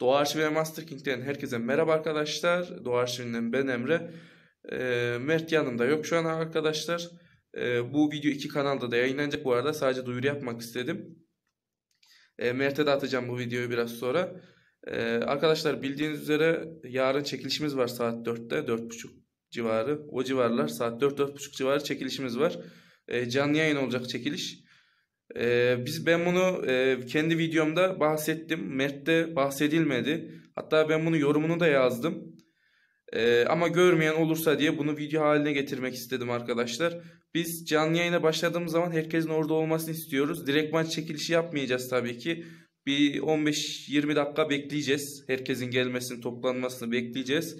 Doğa Arşivi ve Masterking'den herkese merhaba arkadaşlar. Doğa Arşivi'nden ben Emre. E, Mert yanımda yok şu an arkadaşlar. E, bu video iki kanalda da yayınlanacak bu arada. Sadece duyuru yapmak istedim. E, Mert'e de atacağım bu videoyu biraz sonra. E, arkadaşlar bildiğiniz üzere yarın çekilişimiz var saat 4'te. 4.30 civarı. O civarlar saat 4-4.30 civarı çekilişimiz var. E, canlı yayın olacak çekiliş. Ee, biz ben bunu e, kendi videomda bahsettim. Mert'te bahsedilmedi. Hatta ben bunu yorumunu da yazdım. Ee, ama görmeyen olursa diye bunu video haline getirmek istedim arkadaşlar. Biz canlı yayına başladığımız zaman herkesin orada olmasını istiyoruz. Direkt maç çekilişi yapmayacağız tabii ki. Bir 15-20 dakika bekleyeceğiz. Herkesin gelmesini, toplanmasını bekleyeceğiz.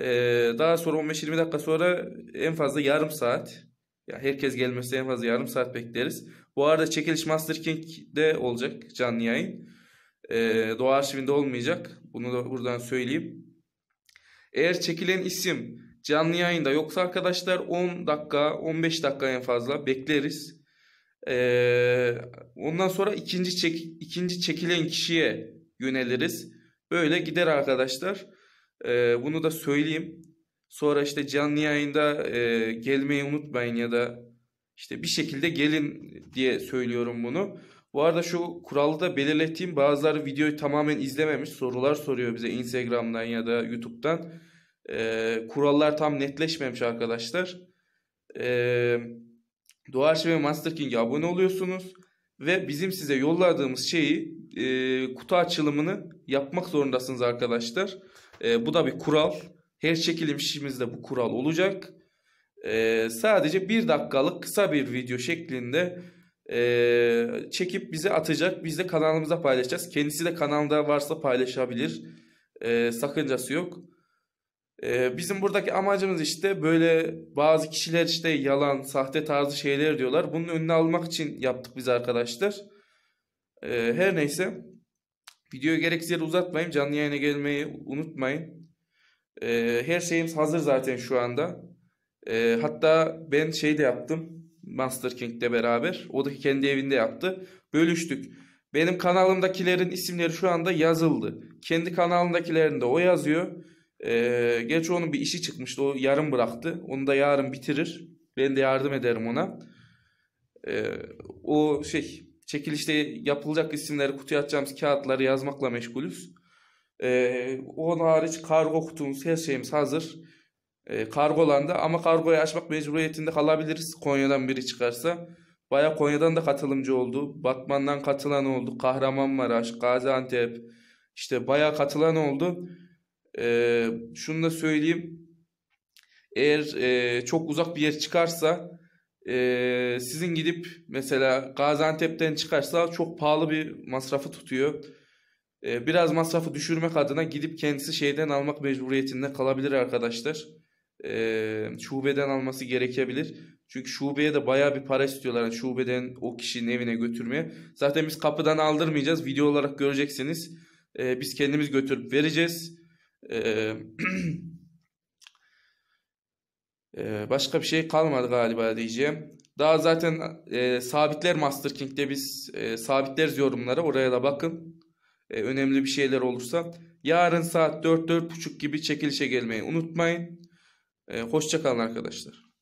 Ee, daha sonra 15-20 dakika sonra en fazla yarım saat ya herkes gelmesi en fazla yarım saat bekleriz. Bu arada çekiliş Master King'de olacak canlı yayın. Ee, Doğa arşivinde olmayacak. Bunu da buradan söyleyeyim. Eğer çekilen isim canlı yayında yoksa arkadaşlar 10 dakika 15 dakika en fazla bekleriz. Ee, ondan sonra ikinci çek ikinci çekilen kişiye yöneliriz. Böyle gider arkadaşlar. Ee, bunu da söyleyeyim. Sonra işte canlı yayında e, gelmeyi unutmayın ya da işte bir şekilde gelin diye söylüyorum bunu. Bu arada şu kuralı da belirleteyim. Bazıları videoyu tamamen izlememiş. Sorular soruyor bize Instagram'dan ya da YouTube'dan. E, kurallar tam netleşmemiş arkadaşlar. E, Doğa Arşivi Master King'e abone oluyorsunuz. Ve bizim size yolladığımız şeyi e, kutu açılımını yapmak zorundasınız arkadaşlar. E, bu da bir kural. Her çekilişimizde bu kural olacak. Ee, sadece bir dakikalık kısa bir video şeklinde e, çekip bize atacak. Biz de kanalımıza paylaşacağız. Kendisi de kanalda varsa paylaşabilir. Ee, sakıncası yok. Ee, bizim buradaki amacımız işte böyle bazı kişiler işte yalan, sahte tarzı şeyler diyorlar. Bunun önüne almak için yaptık biz arkadaşlar. Ee, her neyse. Videoyu gereksiz yere uzatmayın. Canlı yayına gelmeyi unutmayın. E, her şeyimiz hazır zaten şu anda. E, hatta ben şey de yaptım. Master King'le beraber. O da kendi evinde yaptı. Bölüştük. Benim kanalımdakilerin isimleri şu anda yazıldı. Kendi kanalındakilerini de o yazıyor. Ee, gerçi onun bir işi çıkmıştı. O yarım bıraktı. Onu da yarın bitirir. Ben de yardım ederim ona. Ee, o şey çekilişte yapılacak isimleri kutuya atacağımız kağıtları yazmakla meşgulüz. E, onun hariç kargo kutumuz her şeyimiz hazır. E, ee, kargolanda ama kargoyu açmak mecburiyetinde kalabiliriz. Konya'dan biri çıkarsa. Baya Konya'dan da katılımcı oldu. Batman'dan katılan oldu. Kahramanmaraş, Gaziantep. işte baya katılan oldu. E, şunu da söyleyeyim. Eğer e, çok uzak bir yer çıkarsa e, sizin gidip mesela Gaziantep'ten çıkarsa çok pahalı bir masrafı tutuyor. Ee, biraz masrafı düşürmek adına gidip kendisi şeyden almak mecburiyetinde kalabilir arkadaşlar. Ee, şubeden alması gerekebilir. Çünkü şubeye de baya bir para istiyorlar. Yani şubeden o kişinin evine götürmeye. Zaten biz kapıdan aldırmayacağız. Video olarak göreceksiniz. Ee, biz kendimiz götürüp vereceğiz. Başka bir şey kalmadı galiba diyeceğim. Daha zaten e, sabitler Master King'de biz e, sabitleriz yorumlara. Oraya da bakın e, önemli bir şeyler olursa yarın saat 4-4.30 gibi çekilişe gelmeyi unutmayın. E, Hoşçakalın arkadaşlar.